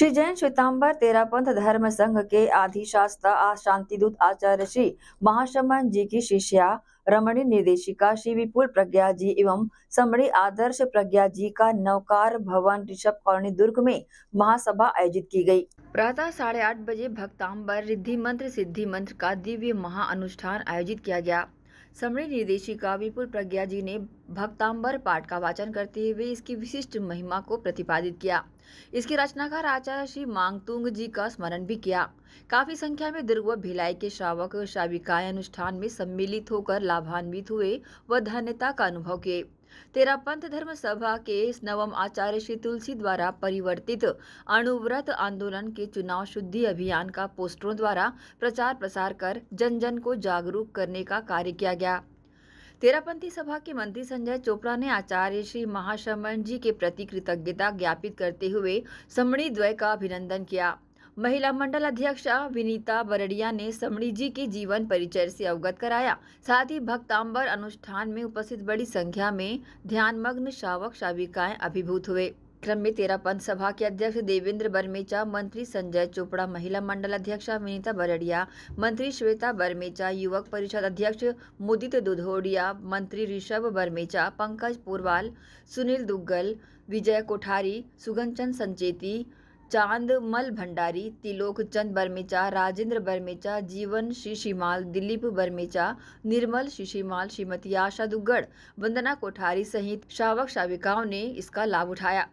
श्री जैन श्वेतांबर तेरा पंथ धर्म संघ के आधि शास्त्र दूत आचार्य श्री महाशमन जी की शिष्या रमणी निर्देशिका श्री विपुल प्रज्ञा जी एवं समणी आदर्श प्रज्ञा जी का नवकार भवन ऋषभ कॉलोनी दुर्ग में महासभा आयोजित की गई। प्रातः साढ़े आठ बजे भक्तांबर रिद्धि मंत्र सिद्धि मंत्र का दिव्य महाअनुष्ठान आयोजित किया गया समृह निर्देशिका विपुल प्रज्ञा जी ने भक्तांबर पाठ का वाचन करते हुए इसकी विशिष्ट महिमा को प्रतिपादित किया इसके रचनाकार आचार्य श्री मांगतुंग जी का स्मरण भी किया काफी संख्या में दुर्ग भिलाई के श्रावक श्राविकाएं अनुष्ठान में सम्मिलित होकर लाभान्वित हुए व धन्यता का अनुभव किए तेरा पंथ धर्म सभा के नवम आचार्य श्री तुलसी द्वारा परिवर्तित अणुव्रत आंदोलन के चुनाव शुद्धि अभियान का पोस्टरों द्वारा प्रचार प्रसार कर जन जन को जागरूक करने का कार्य किया गया तेरापंथी सभा के मंत्री संजय चोपड़ा ने आचार्य श्री महाश्रमण जी के प्रति कृतज्ञता ज्ञापित करते हुए समणी द्वय का अभिनंदन किया महिला मंडल अध्यक्ष विनीता बरडिया ने समणी जी के जीवन परिचय से अवगत कराया साथ ही भक्तांबर अनुष्ठान में उपस्थित बड़ी संख्या में ध्यानमग्न शावक शाविकाएं अभिभूत हुए क्रम में तेरापंथ सभा के अध्यक्ष देवेंद्र बर्मेचा मंत्री संजय चोपड़ा महिला मंडल अध्यक्ष विनीता बरडिया मंत्री श्वेता बर्मेचा युवक परिषद अध्यक्ष मुदित दुधोडिया मंत्री ऋषभ बर्मेचा पंकज पोरवाल सुनील दुग्गल विजय कोठारी सुगनचंद संचेती चांद मल भंडारी तिलोक चंद बर्मेचा राजेंद्र बर्मेचा जीवन शिशिमाल दिलीप बर्मेचा निर्मल शिशिमाल श्रीमती आशा दुग्गड़ वंदना कोठारी सहित शावक शाविकाओं ने इसका लाभ उठाया